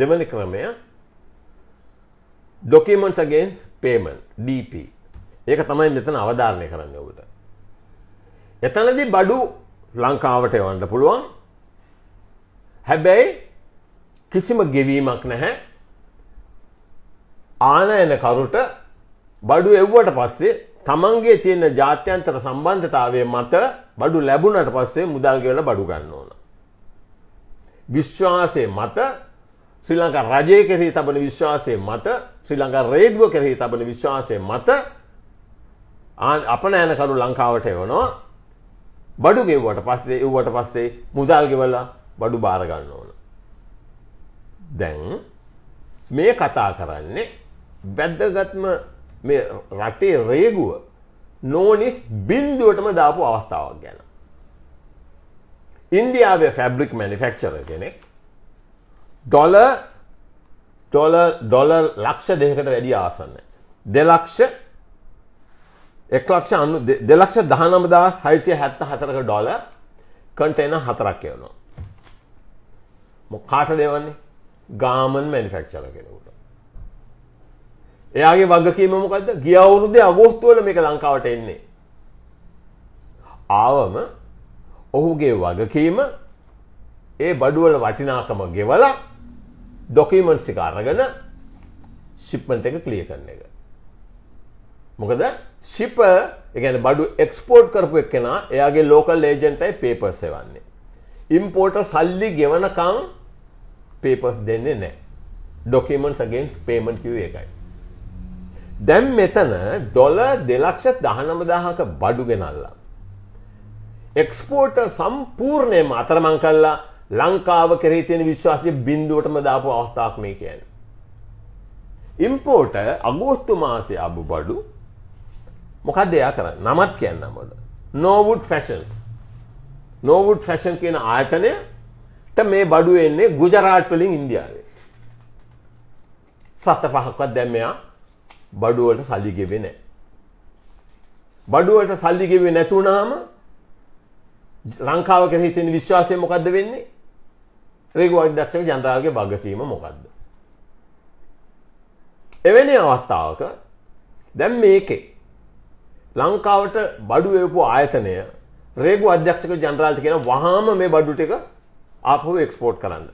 දෙවන ක්‍රමය documents අගේන්ස් payment DP ඒක තමයි මෙතන අවධාරණය කරන්න ඔබට. එතනදී බඩු ලංකාවට එවන්න පුළුවන්. හැබැයි කිසිම ගෙවීමක් නැහැ. ආනයන කරුට බඩු එව්වට පස්සේ තමන්ගේ තියෙන ජාත්‍යන්තර සම්බන්ධතාවය මත බඩු ලැබුණට පස්සේ මුදල් ගෙවලා බඩු ගන්න ඕන. විශ්වාසයේ මත ශ්‍රී ලංකා රජය කෙරෙහි තබන විශ්වාසය මත ශ්‍රී ලංකා රේඩුව කෙරෙහි තබන විශ්වාසය මත අප නෑන කරු ලංකාවට එවනවා බඩු ගෙව්වට පස්සේ එව්වට පස්සේ මුදල් ගෙවලා බඩු බාර ගන්න ඕන. දැන් මේ කතා කරන්නේ වැදගත්ම මේ රටේ රේගුව නෝනිස් බින්දුවටම දාපු අවස්ථාවක් ගැන. ඉන්දියාවේ ෆැබ්‍රික් මැනිෆැක්චරර් කෙනෙක් ඩොල ඩොල ඩොල ලක්ෂ දෙකට වැඩි ආසන්න. දෙලක්ෂ එක්ලක්ෂ අනු දෙලක්ෂ දහනම දහස් හයිසිය හැත්ත හතරක ඩොල කටේන හතරක් යවනවා. මොක්කාට දෙවන්නේ ගාමන් මැනිෆෙක්චර කෙනකුට. එයාගේ වගකීම මොකද්ද? ගිය අවුරුද්දේ අගෝස්තු වල මේක ලංකාවට එන්නේ. ආවම ඔහුගේ වගකීම ඒ බඩුවල වටිනාකම ගෙවලා ඩොකමන්ස් එක අරගන ශිප්මට එක කලිය කරන එක. මොකද ශිප එකන බඩු එක්ස්පෝට් කරපු එක්කෙනා එයාගේ ලෝකල් ඒජන්ටයි පේපර්ස වන්නේ. ඉම්පෝට සල්ලි ගෙවනකං පේපස් දෙන්නේ නෑ. ඩොකමන් සගේන්ස් පේමට කිව එකයි. දැම් මෙතන ඩොල දෙලක්ෂ දහනමදාහක බඩු ගෙනල්ලා. එක්ස්පෝට සම්පූර්ණයම අතරමං කල්ලා ලංකාව කරේ තියෙන විශ්වාසය බින්දුවටම දාපු අවස්ථාවක් මේ කියන්නේ. ඉම්පෝටර් අගෝස්තු මාසේ අබු බඩු මොකක්ද එයා කරන්නේ? නමත් කියන්නම් බඩ. Norwood Fashions. Norwood Fashion කියන ආයතනයට මේ බඩු එන්නේ ගුජරාට් වලින් ඉන්දියාවේ. සත පහක්වත් දැන් මෙයා බඩු වලට සල්ලි ගෙවේ නැහැ. බඩු වලට සල්ලි ගෙවේ නැතුණාම ලංකාව කෙරෙහි තියෙන විශ්වාසය මොකද්ද වෙන්නේ? රේගු අධ්‍යක්ෂක ජනරාල්ගේ වගකීම මොකක්ද. එවැනි අවස්ථාවක දැන් මේකේ ලංකාවට බඩු එවපු ආයතනය රේගු අධ්‍යක්ෂක ජනරාල්ට කියන වහාම මේ බඩු ටික ආපහු එක්ස්පෝට් කරන්න.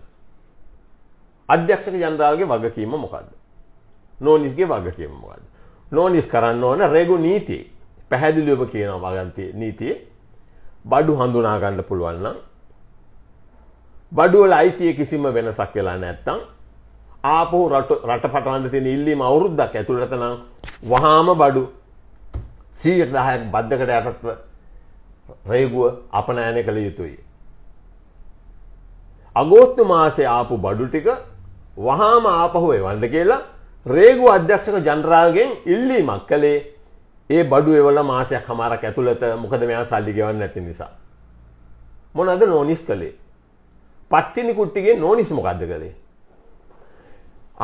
අධ්‍යක්ෂක ජනරාල්ගේ වගකීම මොකක්ද? නෝනිස්ගේ වගකීම මොකක්ද? නෝනිස් කරන්න ඕන රේගු නීතිය පැහැදිලිවම කියනවා වගන්ති නීතියේ බඩු හඳුනා ගන්න පුළුවන් නම් බඩුවල අයිතිය කිසිම වෙනසක් වෙලා නැත්තම් ආපහු රට පටවන්න තියෙන ඉල්ලීම අවුරුද්දක් ඇතුළත නම් වහාම බඩු 110ක් බද්දකට යටත්ව රේගුව අපනයනය කළ යුතුයි. අගෝස්තු මාසේ ආපු බඩු ටික වහාම ආපහු එවන්න කියලා රේගුව අධ්‍යක්ෂක ජනරාල්ගෙන් ඉල්ලීමක් කළේ ඒ බඩු එවල මාසයක් හමාරක් ඇතුළත මොකද මෙයා සල්ලි ගෙවන්න නැති නිසා. මොනද නෝනිස් කළේ පත්තිනි කුට්ටිගේ නෝනිස් මොකද්ද කළේ?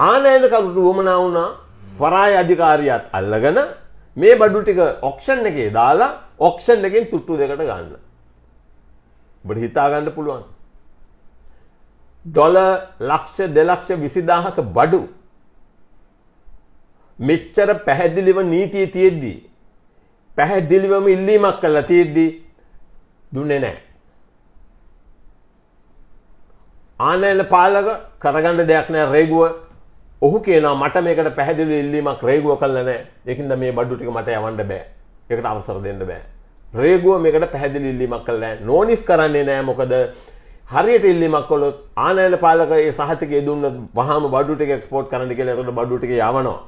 ආනයන කරුට වමනා වුණා පරාය අධිකාරියත් අල්ලගෙන මේ බඩු ටික ඔක්ෂන් එකේ දාලා ඔක්ෂන් එකෙන් තුට්ටු දෙකට ගන්න. ඔබට හිතා ගන්න පුළුවන්. ඩොලර් ලක්ෂ 220000ක බඩු මෙච්චර පැහැදිලිව නීතියේ තියෙද්දි පැහැදිලිවම ඉල්ලීමක් කළා තියෙද්දි දුන්නේ නැහැ. ආනයන පාලක කරගන්න දෙයක් නෑ රේගුව ඔහු කියනවා මට මේකට පැහැදිලි ඉල්ලීමක් රේගුව කළා නෑ. ඒකින්ද මේ බඩු ටික මට යවන්න බෑ. ඒකට අවසර දෙන්න බෑ. රේගුව මේකට පැහැදිලි ඉල්ලීමක් කළා නෑ. නෝනිස් කරන්නේ නෑ මොකද හරියට ඉල්ලීමක් කළොත් ආනයන පාලක ඒ සහතිකය දුන්න වහාම බඩු ටික එක්ස්පෝට් කරන්න කියලා එතකොට බඩු ටික යවනවා.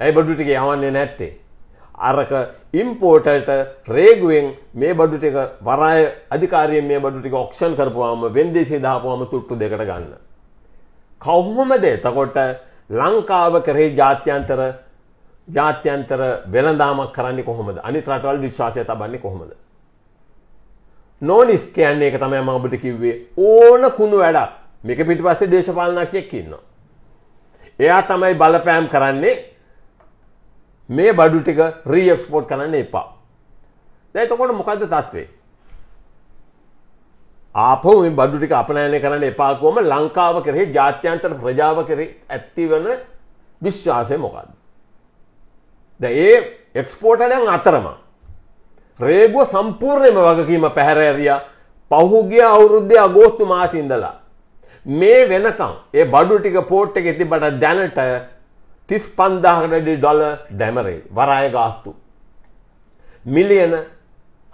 ඇයි බඩු ටික යවන්නේ නැත්තේ? අරක ඉම්පෝටට රේගුවෙන් මේ බඩු ටික වරාය අධිකාරියෙන් මේ බඩු ටික ඔක්ෂන් කරපුවාම වෙන්දේසියෙන් දාපුවාම තුට්ටු දෙකට ගන්න. කොහොමද එතකොට ලංකාව කරේ ජාත්‍යන්තර ජාත්‍යන්තර වෙළඳාමක් කරන්නේ කොහොමද? අනිත් රටවල් විශ්වාසය තබන්නේ කොහොමද? නෝනිස් කියන්නේ ඒක තමයි මම ඔබට කිව්වේ ඕන කුණු වැඩක්. මේක පිටිපස්සේ දේශපාලනඥයෙක් ඉන්නවා. එයා තමයි බලපෑම් කරන්නේ මේ බඩු ටික රීක්ස්පෝට් කරන්න එපා. දැතකොට මොකක්ද තත්ත්වේ. ආපහු මේ බඩු ටික අපනයනය කරන්න එපා කොහොම ලංකාව කරේ ජාත්‍යන්තර ප්‍රජාව කරේ ඇතිවන විශ්වාසය මොකද්ද? දැන් ඒ එක්ස්පෝර්ටරයන් අතරම රේගුව සම්පූර්ණයෙන්ම වගකීම පැහැර ඇරියා පහුගිය අවුරුද්දේ අගෝස්තු මාසෙ ඉඳලා මේ වෙනකම් ඒ බඩු ටික පෝට් එකේ තිබ්බට දැනට තිස් පන්දාහකටඩි ඩොල දැමරේ වරාය ගාස්තු. මිලියන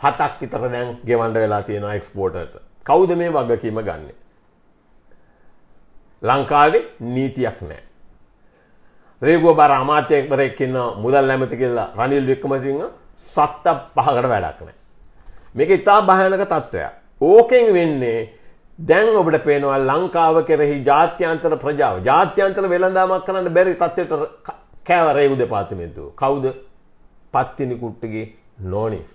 හතක් විතර දැන් ගෙවන්ඩ වෙලා තියෙන එක්ස්පෝටට කෞද මේ වගකීම ගන්න. ලංකාවේ නීතියක් නෑ. රේගෝ බර අමාත්‍යයක්වරෙක්කන්න මුදල් නැමති කියලා රනිල් වික්කමසිංහ සත්ත පහකට වැඩක් නෑ. මේක ඉතා භයනක තත්ත්වයක් ඕකෙන් වෙන්නේ දැන් ඔබට පේනවා ලංකාව කෙරෙහි ජාත්‍යන්තර ප්‍රජාව ජාත්‍යන්තර වෙළඳාමක් කරන්න බැරි තත්ත්වයට කෑවරේ උද පාතිමෙන්තුව කවුද පත්තිනි කුට්ටගේ නෝනිස්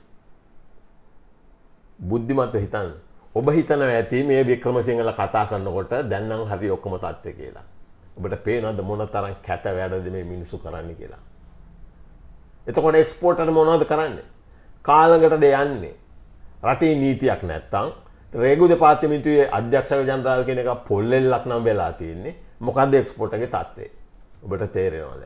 බුද්ධිමත්ව හිතන් ඔබ හිතන ඇති මේ වික්‍රමසිංහල කතා කරන්නකොට දැන්නම් හරි ඔක්කොම තත්ත්ව කියලා ඔබට පේනද මොන තරම් කැත වැඩද මේ මිනිසු කරන්න කියලා එතකොට එක්ස්පෝටර් මොනවද කරන්නේ කාලඟටද යන්නේ රටේ නීතියක් නැත්තම් රේගු දෙපාර්තමිතුයේ අධ්‍යක්ෂක ජනතාව කෙනෙක් පොල්ලෙල්ලක් නම් වෙලා තියෙන්නේ මොකක්ද එක්ස්පෝට්ගේ තත්වේ ඔබට තේරෙනවාද